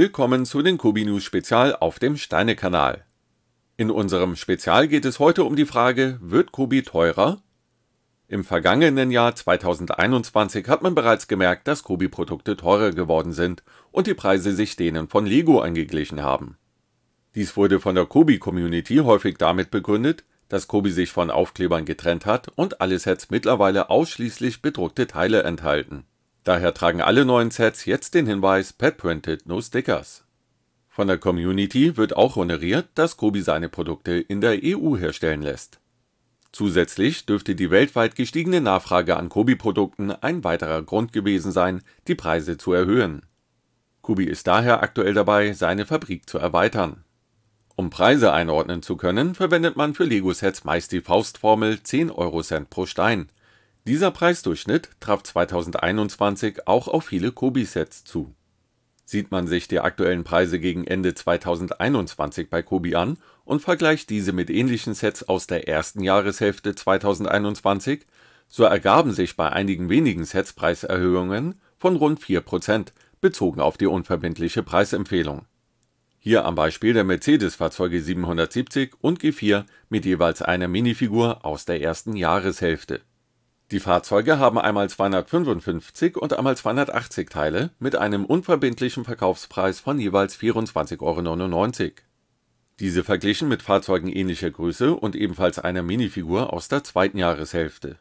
Willkommen zu den Kobi News Spezial auf dem Steine-Kanal. In unserem Spezial geht es heute um die Frage, wird Kobi teurer? Im vergangenen Jahr 2021 hat man bereits gemerkt, dass Kobi-Produkte teurer geworden sind und die Preise sich denen von Lego angeglichen haben. Dies wurde von der Kobi-Community häufig damit begründet, dass Kobi sich von Aufklebern getrennt hat und alle Sets mittlerweile ausschließlich bedruckte Teile enthalten. Daher tragen alle neuen Sets jetzt den Hinweis Pet Printed No Stickers. Von der Community wird auch honoriert, dass Kobi seine Produkte in der EU herstellen lässt. Zusätzlich dürfte die weltweit gestiegene Nachfrage an Kobi-Produkten ein weiterer Grund gewesen sein, die Preise zu erhöhen. Kobi ist daher aktuell dabei, seine Fabrik zu erweitern. Um Preise einordnen zu können, verwendet man für Lego-Sets meist die Faustformel 10 Euro Cent pro Stein dieser Preisdurchschnitt traf 2021 auch auf viele Kobi-Sets zu. Sieht man sich die aktuellen Preise gegen Ende 2021 bei Kobi an und vergleicht diese mit ähnlichen Sets aus der ersten Jahreshälfte 2021, so ergaben sich bei einigen wenigen Sets Preiserhöhungen von rund 4%, bezogen auf die unverbindliche Preisempfehlung. Hier am Beispiel der Mercedes-Fahrzeuge 770 und G4 mit jeweils einer Minifigur aus der ersten Jahreshälfte die Fahrzeuge haben einmal 255 und einmal 280 Teile mit einem unverbindlichen Verkaufspreis von jeweils 24,99 Euro. Diese verglichen mit Fahrzeugen ähnlicher Größe und ebenfalls einer Minifigur aus der zweiten Jahreshälfte: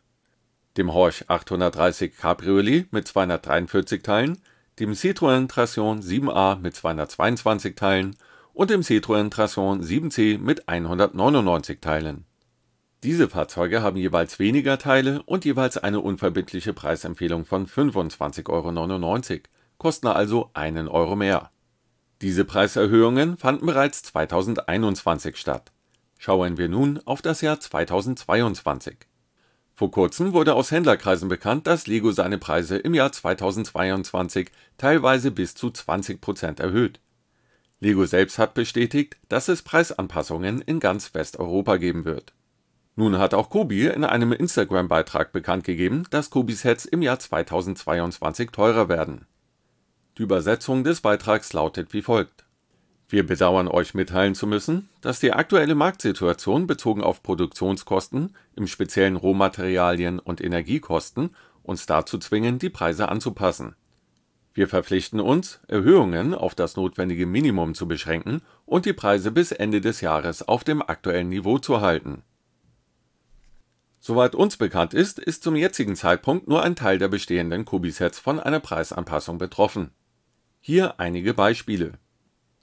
dem Horsch 830 Cabriolet mit 243 Teilen, dem Citroën Traction 7a mit 222 Teilen und dem Citroën Traction 7c mit 199 Teilen diese Fahrzeuge haben jeweils weniger Teile und jeweils eine unverbindliche Preisempfehlung von 25,99 Euro, kosten also einen Euro mehr. Diese Preiserhöhungen fanden bereits 2021 statt. Schauen wir nun auf das Jahr 2022. Vor kurzem wurde aus Händlerkreisen bekannt, dass Lego seine Preise im Jahr 2022 teilweise bis zu 20% erhöht. Lego selbst hat bestätigt, dass es Preisanpassungen in ganz Westeuropa geben wird nun hat auch Kobi in einem Instagram-Beitrag bekannt gegeben, dass Kobis sets im Jahr 2022 teurer werden. Die Übersetzung des Beitrags lautet wie folgt. Wir bedauern euch mitteilen zu müssen, dass die aktuelle Marktsituation bezogen auf Produktionskosten, im speziellen Rohmaterialien und Energiekosten, uns dazu zwingen, die Preise anzupassen. Wir verpflichten uns, Erhöhungen auf das notwendige Minimum zu beschränken und die Preise bis Ende des Jahres auf dem aktuellen Niveau zu halten Soweit uns bekannt ist, ist zum jetzigen Zeitpunkt nur ein Teil der bestehenden Kubisets von einer Preisanpassung betroffen. Hier einige Beispiele.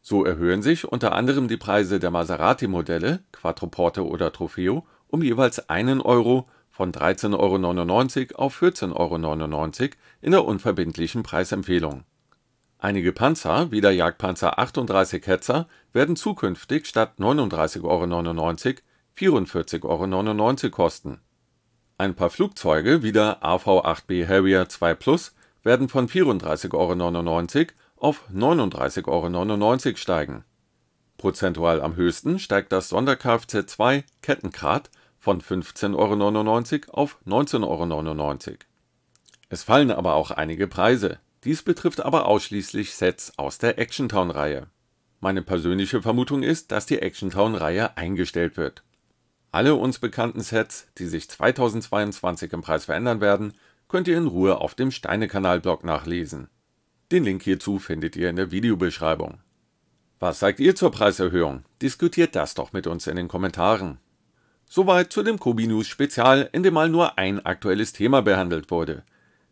So erhöhen sich unter anderem die Preise der Maserati-Modelle Quattroporte oder Trofeo um jeweils einen Euro von 13,99 Euro auf 14,99 Euro in der unverbindlichen Preisempfehlung. Einige Panzer, wie der Jagdpanzer 38 Hetzer, werden zukünftig statt 39,99 Euro 44,99 Euro kosten ein paar Flugzeuge wie der AV-8B Harrier 2 Plus werden von 34,99 Euro auf 39,99 Euro steigen. Prozentual am höchsten steigt das Sonder-Kfz 2 Kettenrad von 15,99 Euro auf 19,99 Euro. Es fallen aber auch einige Preise, dies betrifft aber ausschließlich Sets aus der Action Town-Reihe. Meine persönliche Vermutung ist, dass die Action Town-Reihe eingestellt wird alle uns bekannten Sets, die sich 2022 im Preis verändern werden, könnt ihr in Ruhe auf dem steine kanal blog nachlesen. Den Link hierzu findet ihr in der Videobeschreibung. Was sagt ihr zur Preiserhöhung? Diskutiert das doch mit uns in den Kommentaren. Soweit zu dem Kobi News Spezial, in dem mal nur ein aktuelles Thema behandelt wurde.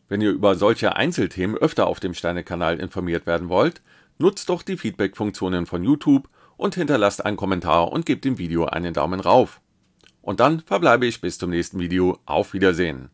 Wenn ihr über solche Einzelthemen öfter auf dem Steine-Kanal informiert werden wollt, nutzt doch die Feedback-Funktionen von YouTube und hinterlasst einen Kommentar und gebt dem Video einen Daumen rauf. Und dann verbleibe ich bis zum nächsten Video. Auf Wiedersehen.